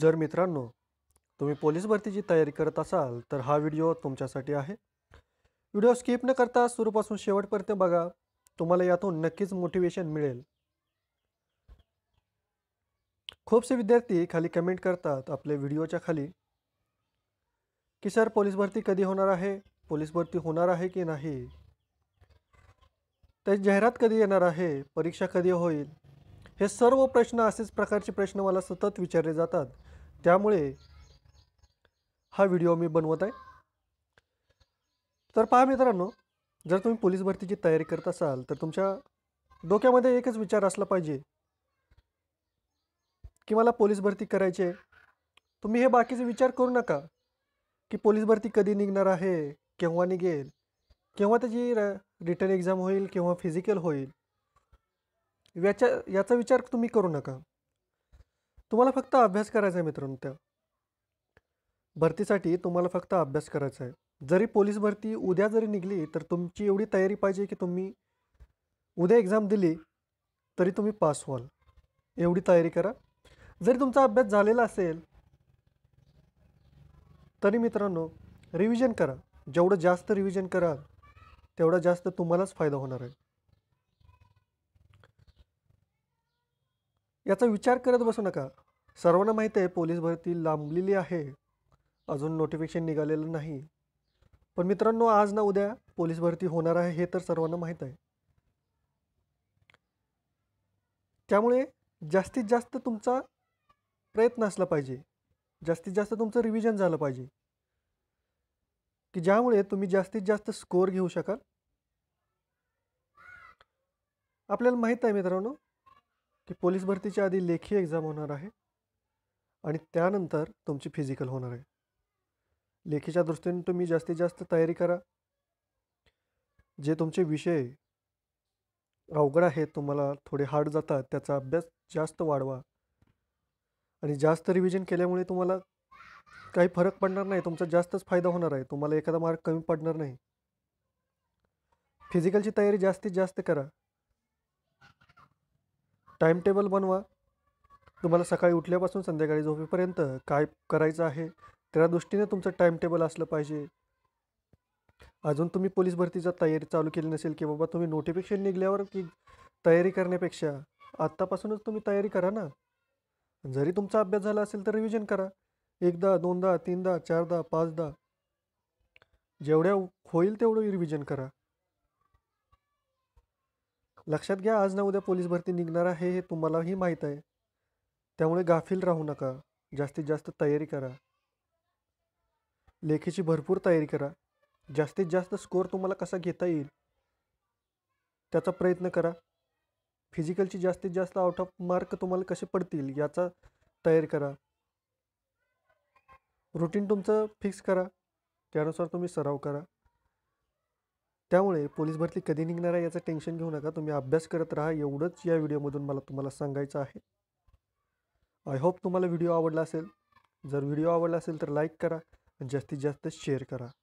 जर मित्रांनो तुम्ही पोलीस भरतीची तयारी करत असाल तर हा व्हिडिओ तुमच्यासाठी आहे व्हिडिओ स्किप न करता सुरूपासून शेवटपर्यंत बघा तुम्हाला यातून नक्कीच मोटिवेशन मिळेल खूपसे विद्यार्थी खाली कमेंट करतात आपल्या व्हिडिओच्या खाली की सर पोलीस भरती कधी होणार आहे पोलीस भरती होणार आहे की नाही त्याची जाहिरात कधी येणार आहे परीक्षा कधी होईल हे सर्व प्रश्न असेच प्रकारचे प्रश्न मला सतत विचारले जातात त्यामुळे हा व्हिडिओ मी बनवत आहे तर पहा मित्रांनो जर तुम्ही पोलीस भरतीची तयारी करत असाल तर तुमच्या डोक्यामध्ये एकच विचार असला पाहिजे की मला पोलीस भरती करायची आहे तुम्ही हे बाकीचे विचार करू नका की पोलीस भरती कधी निघणार आहे केव्हा निघेल केव्हा त्याची र रिटर्न एक्झाम होईल केव्हा फिजिकल होईल याच्या याचा विचार तुम्ही करू नका तुम्हाला फक्त अभ्यास करायचा आहे मित्रांनो त्या भरतीसाठी तुम्हाला फक्त अभ्यास करायचा आहे जरी पोलीस भरती उद्या जरी निघली तर तुमची एवढी तयारी पाहिजे की तुम्ही उद्या एक्झाम दिली तरी तुम्ही पास व्हाल एवढी तयारी करा जरी तुमचा अभ्यास झालेला असेल तरी मित्रांनो रिव्हिजन करा जेवढं जास्त रिव्हिजन कराल तेवढा जास्त तुम्हालाच फायदा होणार आहे याचा विचार करत बसू नका सर्वांना माहीत आहे पोलीस भरती लांबलेली आहे अजून नोटिफिकेशन निघालेलं नाही पण मित्रांनो आज ना उद्या पोलीस भरती होणार आहे हे तर सर्वांना माहीत आहे त्यामुळे जास्तीत जास्त तुमचा प्रयत्न असला पाहिजे जास्तीत जास्त तुमचं रिव्हिजन झालं पाहिजे की ज्यामुळे तुम्ही जास्तीत जास्त स्कोअर घेऊ शकाल आपल्याला माहीत आहे मित्रांनो की पोलीस भरतीच्या आधी लेखी एक्झाम होणार आहे आणि त्यानंतर तुमची फिजिकल होणार आहे लेखीच्या दृष्टीने तुम्ही जास्तीत जास्त तयारी करा जे तुमचे विषय अवघड आहेत तुम्हाला थोडे हार्ड जातात त्याचा अभ्यास जास्त वाढवा आणि जास्त रिव्हिजन केल्यामुळे तुम्हाला काही फरक पडणार नाही तुमचा जास्तच फायदा होणार आहे तुम्हाला एखादा मार्क कमी पडणार नाही फिजिकलची तयारी जास्तीत जास्त करा टेबल बनवा तुम्हाला सकाळी उठल्यापासून संध्याकाळी झोपेपर्यंत काय करायचं आहे त्या दृष्टीने तुमचं टेबल असलं पाहिजे अजून तुम्ही पोलीस भरतीचा तयारी चालू केली नसेल की बाबा तुम्ही नोटिफिकेशन निघल्यावर की तयारी करण्यापेक्षा आत्तापासूनच तुम्ही तयारी करा ना जरी तुमचा अभ्यास झाला असेल तर रिव्हिजन करा एकदा दोनदा तीनदा चारदा पाचदा जेवढ्या होईल तेवढं रिव्हिजन करा लक्षात घ्या आज ना उद्या पोलीस भरती निघणार आहे हे तुम्हालाही माहीत आहे त्यामुळे गाफील राहू नका जास्तीत जास्त तयारी करा लेखीची भरपूर तयारी करा जास्तीत जास्त स्कोअर तुम्हाला कसा घेता येईल त्याचा प्रयत्न करा फिजिकलची जास्तीत जास्त आउट ऑफ मार्क तुम्हाला कसे पडतील याचा तयारी करा रुटीन तुमचं फिक्स करा त्यानुसार तुम्ही सराव करा त्यामुळे पोलीस भरती कधी निघणार आहे याचं टेन्शन घेऊ नका तुम्ही अभ्यास करत राहा एवढंच या व्हिडिओमधून मला तुम्हाला सांगायचं आहे आय होप तुम्हाला व्हिडिओ आवडला असेल जर व्हिडिओ आवडला असेल तर लाईक करा आणि जास्तीत जास्त शेअर करा